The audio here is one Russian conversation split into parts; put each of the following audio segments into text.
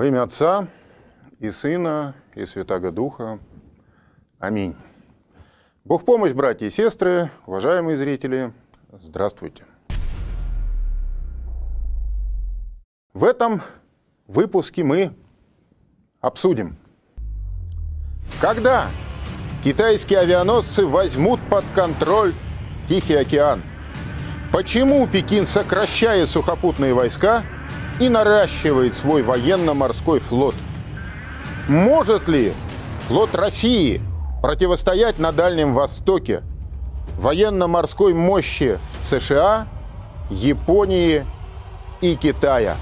Во имя Отца и Сына и Святаго Духа. Аминь. Бог помощь, братья и сестры, уважаемые зрители, здравствуйте. В этом выпуске мы обсудим, когда китайские авианосцы возьмут под контроль Тихий океан, почему Пекин, сокращая сухопутные войска, и наращивает свой военно-морской флот. Может ли флот России противостоять на Дальнем Востоке военно-морской мощи США, Японии и Китая?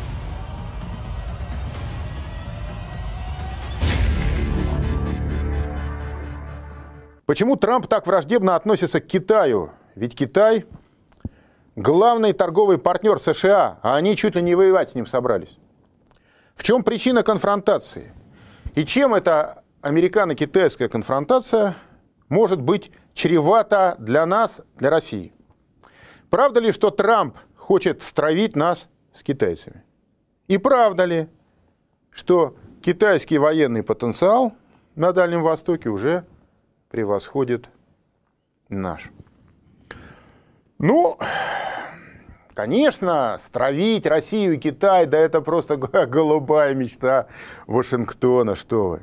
Почему Трамп так враждебно относится к Китаю? Ведь Китай главный торговый партнер США, а они чуть ли не воевать с ним собрались. В чем причина конфронтации? И чем эта американо-китайская конфронтация может быть чревата для нас, для России? Правда ли, что Трамп хочет стравить нас с китайцами? И правда ли, что китайский военный потенциал на Дальнем Востоке уже превосходит наш? Ну, Конечно, стравить Россию и Китай, да это просто голубая мечта Вашингтона, что вы.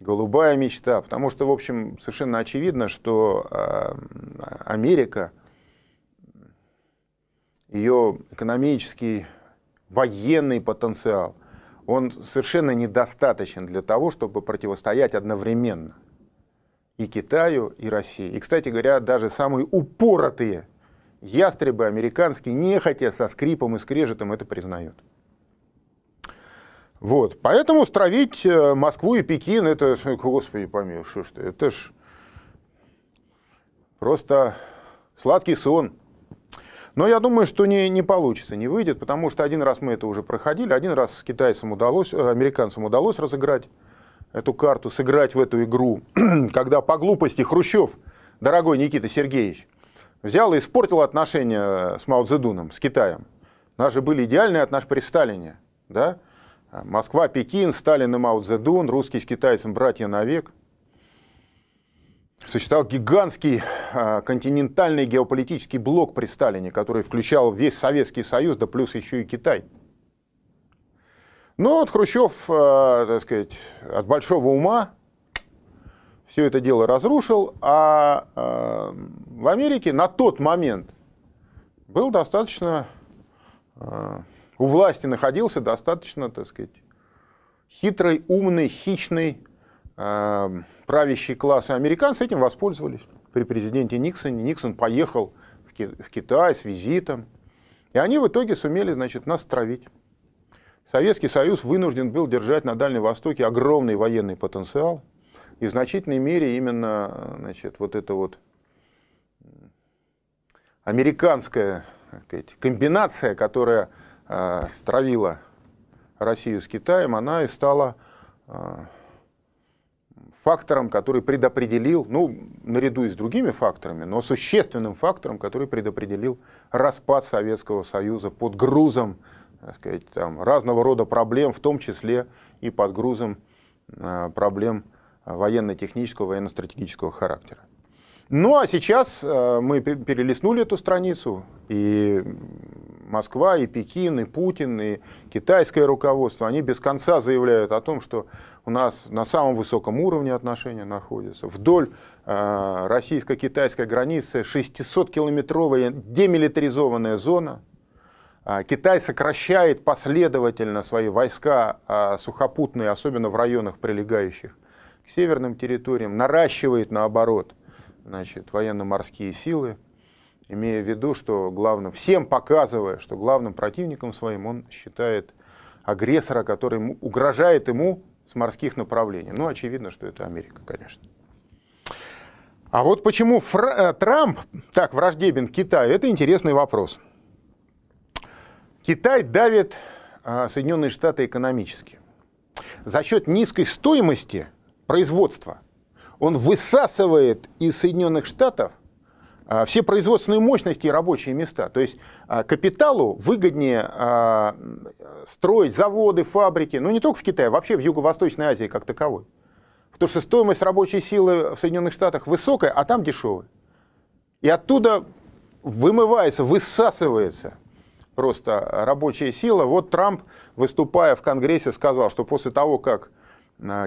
Голубая мечта, потому что, в общем, совершенно очевидно, что а, Америка, ее экономический, военный потенциал, он совершенно недостаточен для того, чтобы противостоять одновременно и Китаю, и России. И, кстати говоря, даже самые упоротые ястребы американские, нехотя со скрипом и скрежетом это признают. Вот. Поэтому стравить э, Москву и Пекин, это, господи помилуй, что ж ты, это ж просто сладкий сон. Но я думаю, что не, не получится, не выйдет, потому что один раз мы это уже проходили, один раз китайцам удалось, э, американцам удалось разыграть эту карту, сыграть в эту игру, когда по глупости Хрущев, дорогой Никита Сергеевич, взял и испортил отношения с Мао Цзэдуном, с Китаем. У нас же были идеальные отношения при Сталине. Да? Москва, Пекин, Сталин и Мао Цзэдун, русский с китайцем, братья навек. Существовал гигантский а, континентальный геополитический блок при Сталине, который включал весь Советский Союз, да плюс еще и Китай. Но ну вот Хрущев, а, так сказать, от большого ума все это дело разрушил, а э, в Америке на тот момент был достаточно, э, у власти находился достаточно, так сказать, хитрый, умный, хищный э, правящий класс. И американцы этим воспользовались при президенте Никсоне. Никсон поехал в Китай с визитом. И они в итоге сумели, значит, нас травить. Советский Союз вынужден был держать на Дальнем Востоке огромный военный потенциал – и в значительной мере именно значит, вот это вот американская сказать, комбинация, которая э, стравила Россию с Китаем, она и стала э, фактором, который предопределил, ну, наряду и с другими факторами, но существенным фактором, который предопределил распад Советского Союза под грузом так сказать, там, разного рода проблем, в том числе и под грузом э, проблем военно-технического, военно-стратегического характера. Ну а сейчас э, мы перелистнули эту страницу, и Москва, и Пекин, и Путин, и китайское руководство, они без конца заявляют о том, что у нас на самом высоком уровне отношения находятся. Вдоль э, российско-китайской границы 600-километровая демилитаризованная зона. А Китай сокращает последовательно свои войска а сухопутные, особенно в районах прилегающих к северным территориям, наращивает, наоборот, значит, военно-морские силы, имея в виду, что главным, всем показывая, что главным противником своим он считает агрессора, который ему, угрожает ему с морских направлений. Ну, очевидно, что это Америка, конечно. А вот почему Фра э, Трамп так враждебен Китаю, это интересный вопрос. Китай давит а, Соединенные Штаты экономически. За счет низкой стоимости – производства. Он высасывает из Соединенных Штатов а, все производственные мощности и рабочие места. То есть а, капиталу выгоднее а, строить заводы, фабрики, ну не только в Китае, вообще в Юго-Восточной Азии как таковой. Потому что стоимость рабочей силы в Соединенных Штатах высокая, а там дешевая. И оттуда вымывается, высасывается просто рабочая сила. Вот Трамп, выступая в Конгрессе, сказал, что после того, как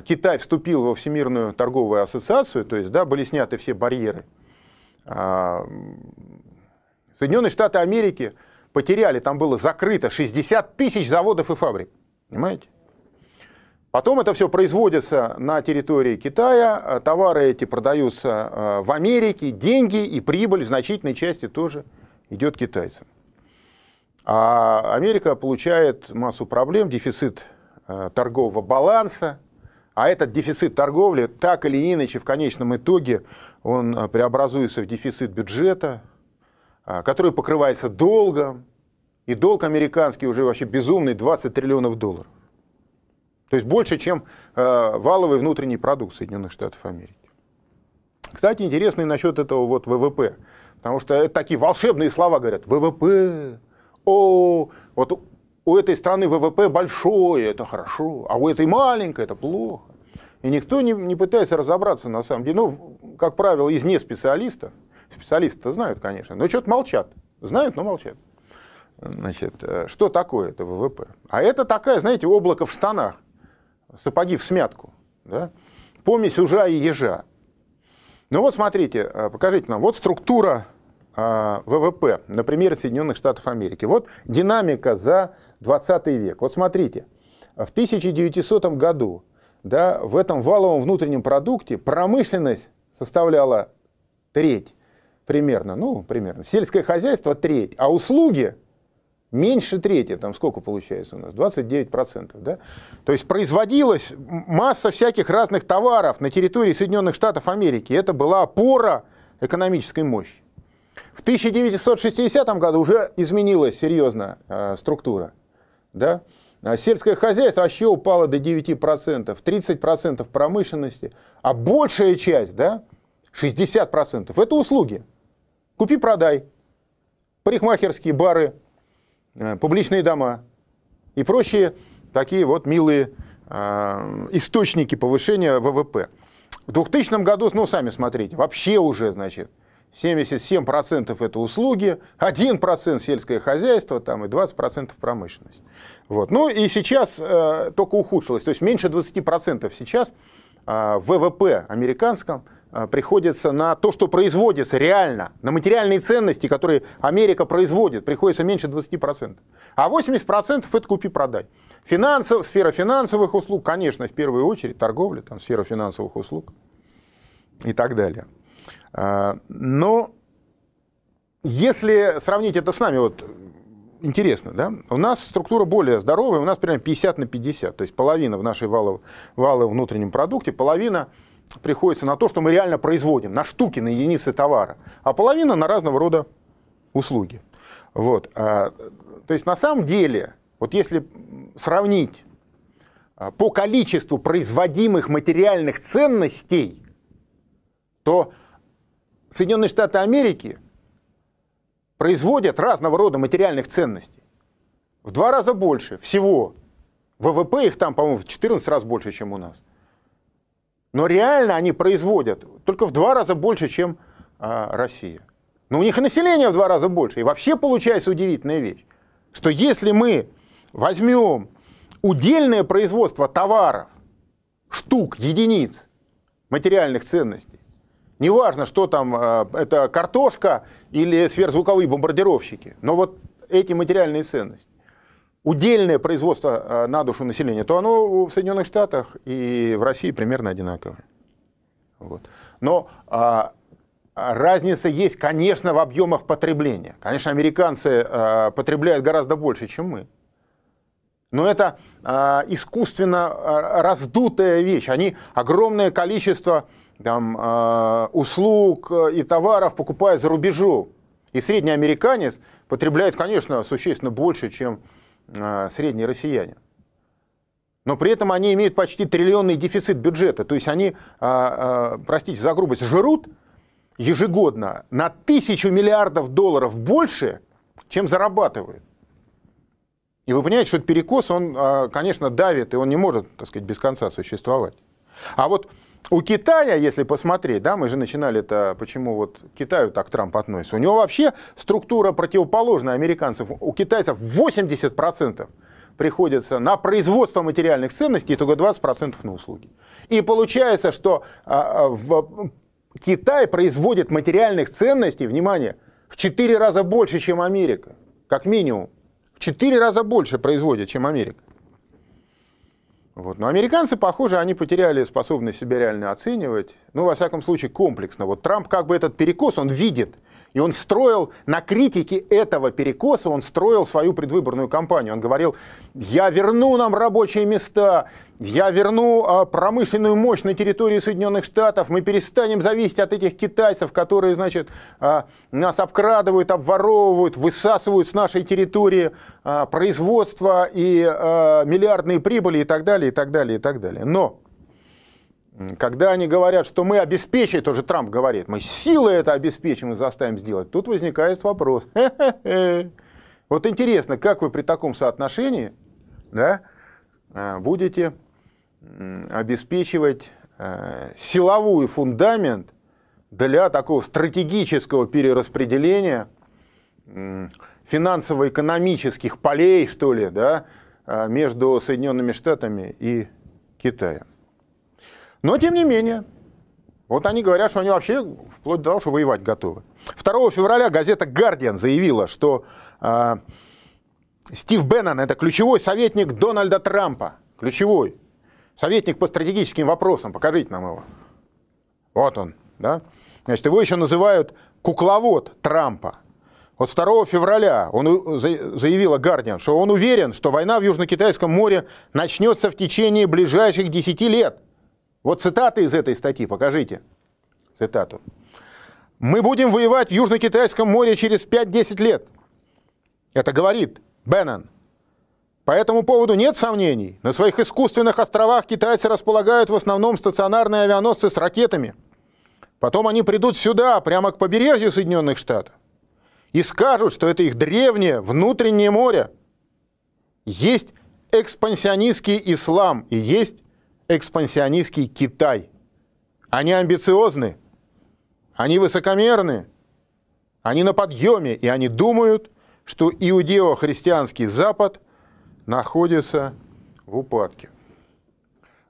Китай вступил во Всемирную торговую ассоциацию, то есть да, были сняты все барьеры. А, Соединенные Штаты Америки потеряли, там было закрыто 60 тысяч заводов и фабрик. Понимаете? Потом это все производится на территории Китая, а товары эти продаются а, в Америке, деньги и прибыль в значительной части тоже идет китайцам. А Америка получает массу проблем, дефицит торгового баланса, а этот дефицит торговли, так или иначе, в конечном итоге, он э, преобразуется в дефицит бюджета, а, который покрывается долгом. И долг американский уже вообще безумный, 20 триллионов долларов. То есть больше, чем э, валовый внутренний продукт Соединенных Штатов Америки. Кстати, интересно и насчет этого вот ВВП. Потому что это такие волшебные слова говорят. ВВП, о, вот у этой страны ВВП большое, это хорошо, а у этой маленькое, это плохо. И никто не, не пытается разобраться на самом деле. Ну, как правило, из неспециалистов, специалисты-то знают, конечно, но что-то молчат. Знают, но молчат. Значит, э, что такое это ВВП? А это такая, знаете, облако в штанах, сапоги в смятку, да? помесь ужа и ежа. Ну вот смотрите, э, покажите нам, вот структура а, ВВП на примере Соединенных Штатов Америки. Вот динамика за 20 век. Вот смотрите, в 1900 году да, в этом валовом внутреннем продукте промышленность составляла треть примерно, ну, примерно, сельское хозяйство треть, а услуги меньше трети, там сколько получается у нас, 29%. Да? То есть производилась масса всяких разных товаров на территории Соединенных Штатов Америки. Это была опора экономической мощи. В 1960 году уже изменилась серьезная э, структура. Да? А сельское хозяйство вообще упало до 9%, 30% промышленности, а большая часть, да, 60% это услуги. Купи-продай, парикмахерские бары, э, публичные дома и прочие такие вот милые э, источники повышения ВВП. В 2000 году, ну, сами смотрите, вообще уже, значит, 77% это услуги, 1% сельское хозяйство там, и 20% промышленность. Вот. Ну и сейчас э, только ухудшилось, то есть меньше 20% сейчас э, ВВП американском э, приходится на то, что производится реально, на материальные ценности, которые Америка производит, приходится меньше 20%. А 80% это купи-продай. Финансов, сфера финансовых услуг, конечно, в первую очередь торговля, там, сфера финансовых услуг и так далее. А, но если сравнить это с нами, вот интересно, да? У нас структура более здоровая, у нас примерно 50 на 50, то есть половина в нашей валовой, валовой внутреннем продукте, половина приходится на то, что мы реально производим, на штуки, на единицы товара, а половина на разного рода услуги. Вот. А, то есть на самом деле, вот если сравнить а, по количеству производимых материальных ценностей, то Соединенные Штаты Америки производят разного рода материальных ценностей. В два раза больше всего. ВВП их там, по-моему, в 14 раз больше, чем у нас. Но реально они производят только в два раза больше, чем а, Россия. Но у них и население в два раза больше. И вообще получается удивительная вещь, что если мы возьмем удельное производство товаров, штук, единиц материальных ценностей, Неважно, что там, э, это картошка или сверхзвуковые бомбардировщики, но вот эти материальные ценности. Удельное производство э, на душу населения, то оно в Соединенных Штатах и в России примерно одинаковое. Вот. Но а, а разница есть, конечно, в объемах потребления. Конечно, американцы а, потребляют гораздо больше, чем мы. Но это а, искусственно а, раздутая вещь. Они огромное количество там, а, услуг э, и товаров покупает за рубежу И средний американец потребляет, конечно, существенно больше, чем а, средний россиянин. Но при этом они имеют почти триллионный дефицит бюджета. То есть они, а, простите за грубость, жрут ежегодно на тысячу миллиардов долларов больше, чем зарабатывают. И вы понимаете, что этот перекос, он, конечно, давит, и он не может, так сказать, без конца существовать. А вот у Китая, если посмотреть, да, мы же начинали это, почему вот Китаю так Трамп относится. У него вообще структура противоположная американцев. У китайцев 80% приходится на производство материальных ценностей и только 20% на услуги. И получается, что а, а, в, Китай производит материальных ценностей, внимание, в 4 раза больше, чем Америка, как минимум. В 4 раза больше производит, чем Америка. Вот. Но американцы, похоже, они потеряли способность себя реально оценивать. Ну, во всяком случае, комплексно. Вот Трамп как бы этот перекос, он видит. И он строил на критике этого перекоса, он строил свою предвыборную кампанию. Он говорил, я верну нам рабочие места, я верну а, промышленную мощь на территории Соединенных Штатов, мы перестанем зависеть от этих китайцев, которые, значит, а, нас обкрадывают, обворовывают, высасывают с нашей территории а, производства и а, миллиардные прибыли и так далее, и так далее, и так далее. Но когда они говорят, что мы обеспечим, тот же Трамп говорит, мы силы это обеспечим и заставим сделать, тут возникает вопрос. Вот интересно, как вы при таком соотношении да, а, будете обеспечивать силовую фундамент для такого стратегического перераспределения финансово-экономических полей, что ли, да, а, между Соединенными Штатами и Китаем. Но, тем не менее, вот они говорят, что они вообще вплоть до того, что воевать готовы. 2 февраля газета «Гардиан» заявила, что э, Стив Беннон – это ключевой советник Дональда Трампа. Ключевой. Советник по стратегическим вопросам. Покажите нам его. Вот он. Да? Значит, его еще называют кукловод Трампа. Вот 2 февраля он заявил о Гардиан, что он уверен, что война в Южно-Китайском море начнется в течение ближайших 10 лет. Вот цитаты из этой статьи, покажите цитату. «Мы будем воевать в Южно-Китайском море через 5-10 лет». Это говорит Беннон. По этому поводу нет сомнений. На своих искусственных островах китайцы располагают в основном стационарные авианосцы с ракетами. Потом они придут сюда, прямо к побережью Соединенных Штатов и скажут, что это их древнее внутреннее море. Есть экспансионистский ислам и есть экспансионистский Китай. Они амбициозны, они высокомерны, они на подъеме, и они думают, что иудео-христианский Запад находится в упадке.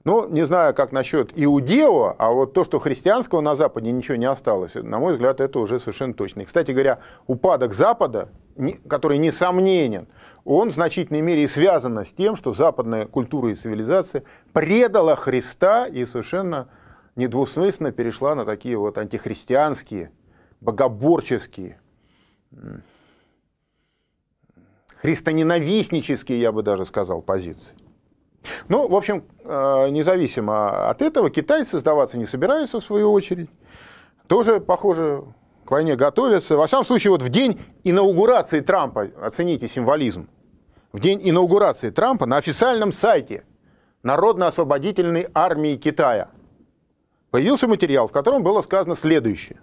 Ну, не знаю, как насчет иудео, а вот то, что христианского на Западе ничего не осталось, на мой взгляд, это уже совершенно точно. И, кстати говоря, упадок Запада, который несомненен, он в значительной мере и связан с тем, что западная культура и цивилизация предала Христа и совершенно недвусмысленно перешла на такие вот антихристианские, богоборческие, христоненавистнические, я бы даже сказал, позиции. Ну, в общем, э, независимо от этого, китайцы сдаваться не собираются, в свою очередь. Тоже, похоже, к войне готовятся. Во всяком случае, вот в день инаугурации Трампа, оцените символизм, в день инаугурации Трампа на официальном сайте Народно-освободительной армии Китая появился материал, в котором было сказано следующее.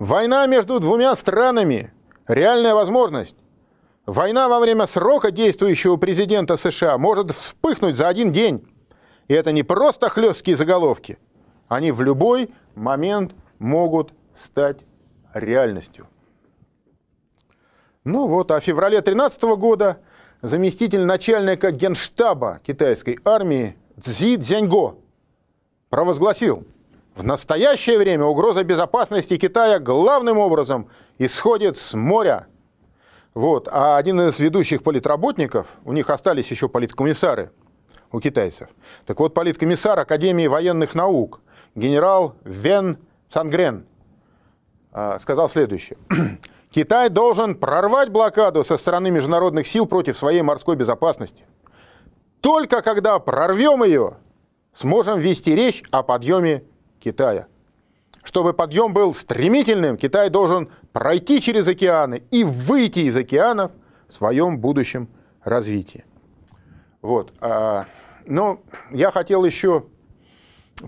Война между двумя странами – реальная возможность Война во время срока действующего президента США может вспыхнуть за один день. И это не просто хлесткие заголовки. Они в любой момент могут стать реальностью. Ну вот, а в феврале 2013 года заместитель начальника генштаба китайской армии Цзи Цзяньго провозгласил, в настоящее время угроза безопасности Китая главным образом исходит с моря – вот. А один из ведущих политработников, у них остались еще политкомиссары у китайцев. Так вот, политкомиссар Академии военных наук, генерал Вен Сангрен, а, сказал следующее. Китай должен прорвать блокаду со стороны международных сил против своей морской безопасности. Только когда прорвем ее, сможем вести речь о подъеме Китая. Чтобы подъем был стремительным, Китай должен пройти через океаны и выйти из океанов в своем будущем развитии. Вот. А, но я хотел еще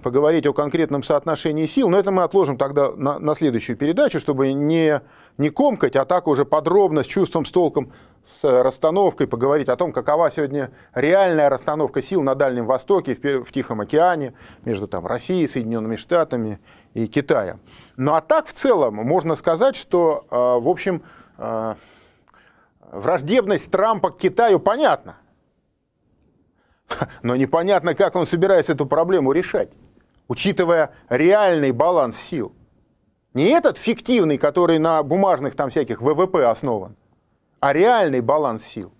поговорить о конкретном соотношении сил, но это мы отложим тогда на, на следующую передачу, чтобы не, не комкать, а так уже подробно, с чувством, с толком, с расстановкой поговорить о том, какова сегодня реальная расстановка сил на Дальнем Востоке, в, в Тихом океане, между там, Россией, Соединенными Штатами и Китая. Ну а так в целом можно сказать, что, э, в общем, э, враждебность Трампа к Китаю понятна. Но непонятно, как он собирается эту проблему решать, учитывая реальный баланс сил. Не этот фиктивный, который на бумажных там всяких ВВП основан, а реальный баланс сил.